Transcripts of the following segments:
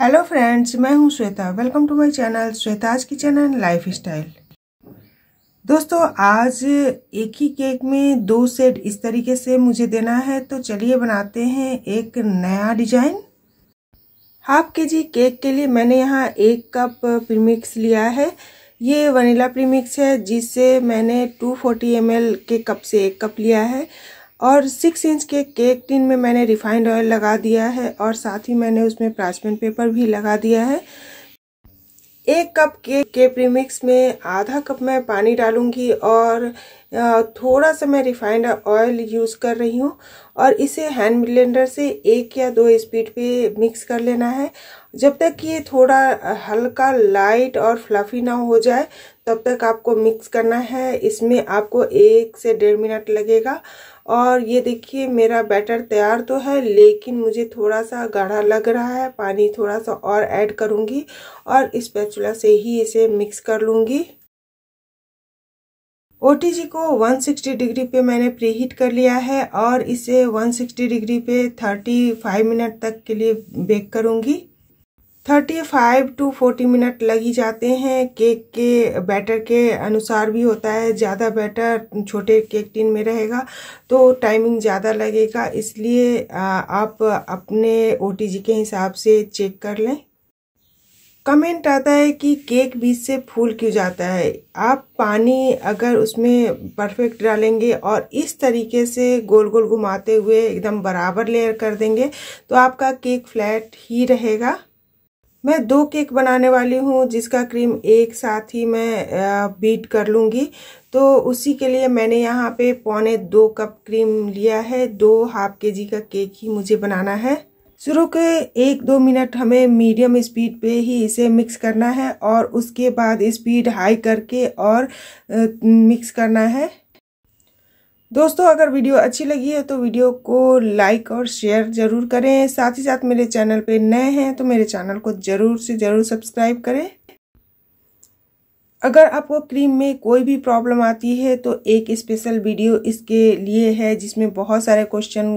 hello friends मैं हूं Shweta welcome to my channel Shweta's की चैनल लाइफ स्टाइल दोस्तों आज एक ही केक में दो सेट इस तरीके से मुझे देना है तो चलिए बनाते हैं एक नया डिजाइन हाफ के जी केक के लिए मैंने यहाँ एक कप प्रीमिक्स लिया है ये वनीला प्रीमिक्स है जिसे मैंने 240 एम के कप से एक कप लिया है और सिक्स इंच के केक टिन में मैंने रिफाइंड ऑयल लगा दिया है और साथ ही मैंने उसमें प्राचमेंट पेपर भी लगा दिया है एक कप केक के प्रीमिक्स में आधा कप मैं पानी डालूंगी और थोड़ा सा मैं रिफाइंड ऑयल यूज़ कर रही हूँ और इसे हैंड ब्लेंडर से एक या दो स्पीड पे मिक्स कर लेना है जब तक ये थोड़ा हल्का लाइट और फ्लफी ना हो जाए तब तक आपको मिक्स करना है इसमें आपको एक से डेढ़ मिनट लगेगा और ये देखिए मेरा बैटर तैयार तो है लेकिन मुझे थोड़ा सा गाढ़ा लग रहा है पानी थोड़ा सा और ऐड करूँगी और इस पैचुला से ही इसे मिक्स कर लूँगी ओ को 160 डिग्री पे मैंने प्री हीट कर लिया है और इसे 160 डिग्री पे 35 मिनट तक के लिए बेक करूँगी thirty five to forty minute लग ही जाते हैं केक के बैटर के अनुसार भी होता है ज़्यादा बैटर छोटे केक टिन में रहेगा तो टाइमिंग ज़्यादा लगेगा इसलिए आप अपने ओ के हिसाब से चेक कर लें कमेंट आता है कि केक बीच से फूल क्यों जाता है आप पानी अगर उसमें परफेक्ट डालेंगे और इस तरीके से गोल गोल घुमाते हुए एकदम बराबर लेयर कर देंगे तो आपका केक फ्लैट ही रहेगा मैं दो केक बनाने वाली हूँ जिसका क्रीम एक साथ ही मैं बीट कर लूँगी तो उसी के लिए मैंने यहाँ पे पौने दो कप क्रीम लिया है दो हाफ के जी का केक ही मुझे बनाना है शुरू के एक दो मिनट हमें मीडियम स्पीड पे ही इसे मिक्स करना है और उसके बाद स्पीड हाई करके और मिक्स करना है दोस्तों अगर वीडियो अच्छी लगी है तो वीडियो को लाइक और शेयर ज़रूर करें साथ ही साथ मेरे चैनल पे नए हैं तो मेरे चैनल को ज़रूर से ज़रूर सब्सक्राइब करें अगर आपको क्रीम में कोई भी प्रॉब्लम आती है तो एक स्पेशल वीडियो इसके लिए है जिसमें बहुत सारे क्वेश्चन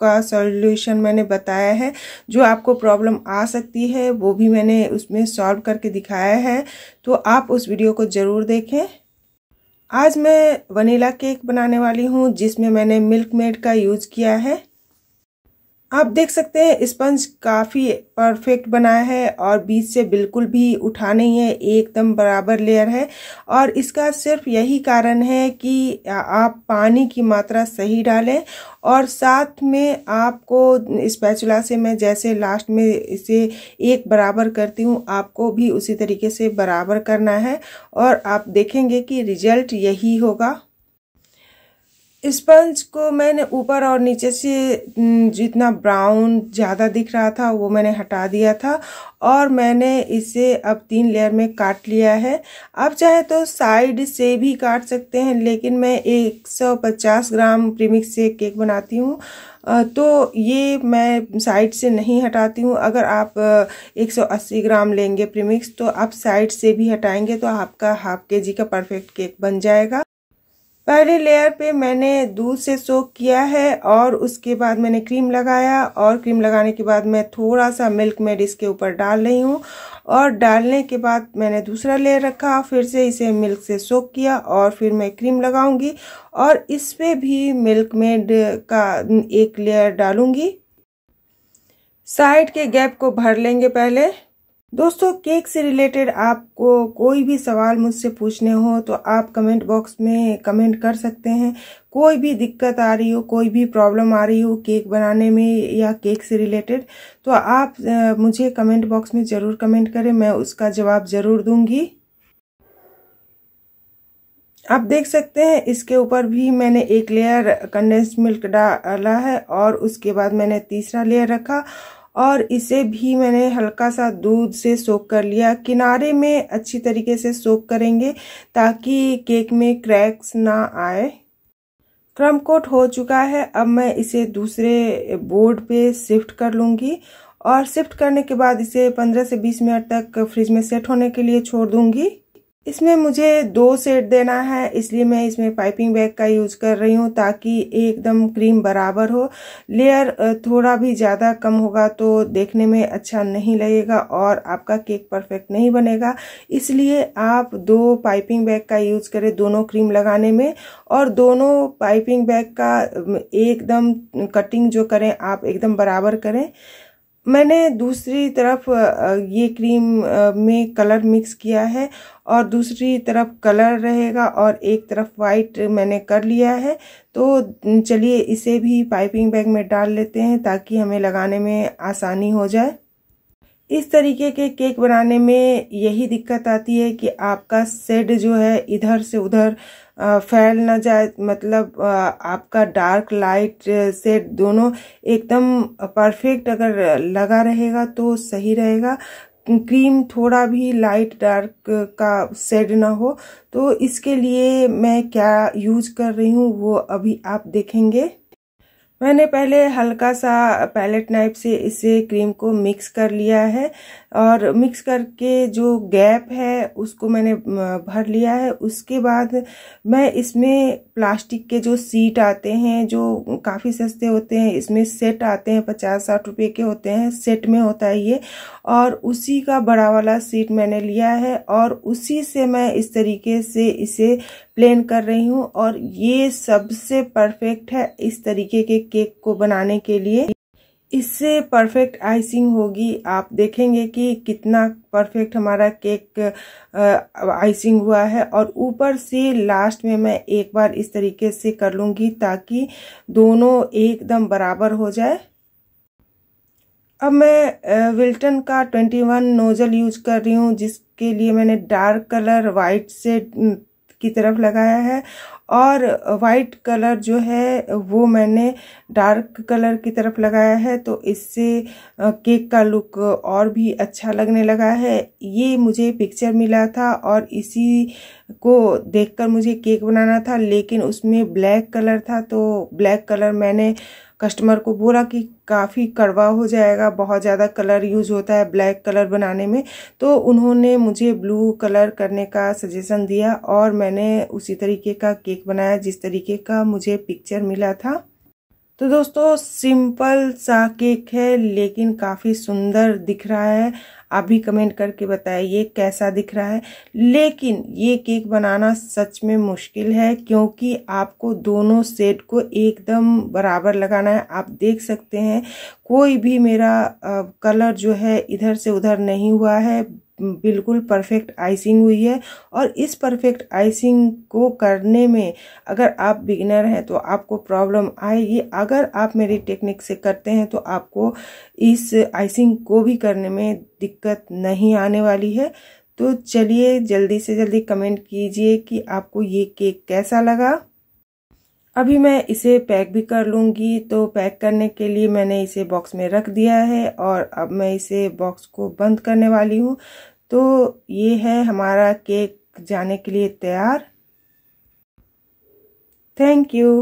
का सॉल्यूशन मैंने बताया है जो आपको प्रॉब्लम आ सकती है वो भी मैंने उसमें सॉल्व करके दिखाया है तो आप उस वीडियो को ज़रूर देखें आज मैं वनीला केक बनाने वाली हूँ जिसमें मैंने मिल्क मेड का यूज़ किया है आप देख सकते हैं स्पंज काफ़ी परफेक्ट बना है और बीच से बिल्कुल भी उठा नहीं है एकदम बराबर लेयर है और इसका सिर्फ यही कारण है कि आप पानी की मात्रा सही डालें और साथ में आपको स्पैचुला से मैं जैसे लास्ट में इसे एक बराबर करती हूँ आपको भी उसी तरीके से बराबर करना है और आप देखेंगे कि रिजल्ट यही होगा स्पंज को मैंने ऊपर और नीचे से जितना ब्राउन ज़्यादा दिख रहा था वो मैंने हटा दिया था और मैंने इसे अब तीन लेयर में काट लिया है आप चाहे तो साइड से भी काट सकते हैं लेकिन मैं 150 ग्राम प्रीमिक्स से केक बनाती हूँ तो ये मैं साइड से नहीं हटाती हूँ अगर आप 180 ग्राम लेंगे प्रीमिक्स तो आप साइड से भी हटाएंगे तो आपका हाफ के जी का परफेक्ट केक बन जाएगा पहले लेयर पे मैंने दूध से सोक किया है और उसके बाद मैंने क्रीम लगाया और क्रीम लगाने के बाद मैं थोड़ा सा मिल्क मेड इसके ऊपर डाल रही हूँ और डालने के बाद मैंने दूसरा लेयर रखा फिर से इसे मिल्क से सोक किया और फिर मैं क्रीम लगाऊंगी और इस पर भी मिल्क मेड का एक लेयर डालूंगी साइड के गैप को भर लेंगे पहले दोस्तों केक से रिलेटेड आपको कोई भी सवाल मुझसे पूछने हो तो आप कमेंट बॉक्स में कमेंट कर सकते हैं कोई भी दिक्कत आ रही हो कोई भी प्रॉब्लम आ रही हो केक बनाने में या केक से रिलेटेड तो आप मुझे कमेंट बॉक्स में ज़रूर कमेंट करें मैं उसका जवाब ज़रूर दूंगी आप देख सकते हैं इसके ऊपर भी मैंने एक लेयर कंडेंस मिल्क डाला है और उसके बाद मैंने तीसरा लेयर रखा और इसे भी मैंने हल्का सा दूध से सोक कर लिया किनारे में अच्छी तरीके से सोक करेंगे ताकि केक में क्रैक्स ना आए क्रम कोट हो चुका है अब मैं इसे दूसरे बोर्ड पे शिफ्ट कर लूँगी और शिफ्ट करने के बाद इसे 15 से 20 मिनट तक फ्रिज में सेट होने के लिए छोड़ दूँगी इसमें मुझे दो सेट देना है इसलिए मैं इसमें पाइपिंग बैग का यूज कर रही हूँ ताकि एकदम क्रीम बराबर हो लेयर थोड़ा भी ज़्यादा कम होगा तो देखने में अच्छा नहीं लगेगा और आपका केक परफेक्ट नहीं बनेगा इसलिए आप दो पाइपिंग बैग का यूज करें दोनों क्रीम लगाने में और दोनों पाइपिंग बैग का एकदम कटिंग जो करें आप एकदम बराबर करें मैंने दूसरी तरफ ये क्रीम में कलर मिक्स किया है और दूसरी तरफ कलर रहेगा और एक तरफ वाइट मैंने कर लिया है तो चलिए इसे भी पाइपिंग बैग में डाल लेते हैं ताकि हमें लगाने में आसानी हो जाए इस तरीके के केक बनाने में यही दिक्कत आती है कि आपका सेड जो है इधर से उधर फैल ना जाए मतलब आपका डार्क लाइट सेड दोनों एकदम परफेक्ट अगर लगा रहेगा तो सही रहेगा क्रीम थोड़ा भी लाइट डार्क का सेड ना हो तो इसके लिए मैं क्या यूज कर रही हूँ वो अभी आप देखेंगे मैंने पहले हल्का सा पैलेट नाइफ से इसे क्रीम को मिक्स कर लिया है और मिक्स करके जो गैप है उसको मैंने भर लिया है उसके बाद मैं इसमें प्लास्टिक के जो सीट आते हैं जो काफ़ी सस्ते होते हैं इसमें सेट आते हैं पचास साठ रुपए के होते हैं सेट में होता है ये और उसी का बड़ा वाला सीट मैंने लिया है और उसी से मैं इस तरीके से इसे प्लेन कर रही हूँ और ये सबसे परफेक्ट है इस तरीके के केक को बनाने के लिए इससे परफेक्ट आइसिंग होगी आप देखेंगे कि कितना परफेक्ट हमारा केक आइसिंग हुआ है और ऊपर से लास्ट में मैं एक बार इस तरीके से कर लूँगी ताकि दोनों एकदम बराबर हो जाए अब मैं विल्टन का 21 नोज़ल यूज कर रही हूँ जिसके लिए मैंने डार्क कलर वाइट से की तरफ लगाया है और वाइट कलर जो है वो मैंने डार्क कलर की तरफ लगाया है तो इससे केक का लुक और भी अच्छा लगने लगा है ये मुझे पिक्चर मिला था और इसी को देखकर मुझे केक बनाना था लेकिन उसमें ब्लैक कलर था तो ब्लैक कलर मैंने कस्टमर को बोला कि काफ़ी कड़वा हो जाएगा बहुत ज़्यादा कलर यूज होता है ब्लैक कलर बनाने में तो उन्होंने मुझे ब्लू कलर करने का सजेशन दिया और मैंने उसी तरीके का केक केक बनाया जिस तरीके का मुझे पिक्चर मिला था तो दोस्तों सिंपल सा केक है लेकिन काफ़ी सुंदर दिख रहा है आप भी कमेंट करके ये कैसा दिख रहा है लेकिन ये केक बनाना सच में मुश्किल है क्योंकि आपको दोनों सेट को एकदम बराबर लगाना है आप देख सकते हैं कोई भी मेरा आ, कलर जो है इधर से उधर नहीं हुआ है बिल्कुल परफेक्ट आइसिंग हुई है और इस परफेक्ट आइसिंग को करने में अगर आप बिगनर हैं तो आपको प्रॉब्लम आएगी अगर आप मेरी टेक्निक से करते हैं तो आपको इस आइसिंग को भी करने में दिक्कत नहीं आने वाली है तो चलिए जल्दी से जल्दी कमेंट कीजिए कि आपको ये केक कैसा लगा अभी मैं इसे पैक भी कर लूँगी तो पैक करने के लिए मैंने इसे बॉक्स में रख दिया है और अब मैं इसे बॉक्स को बंद करने वाली हूँ तो ये है हमारा केक जाने के लिए तैयार थैंक यू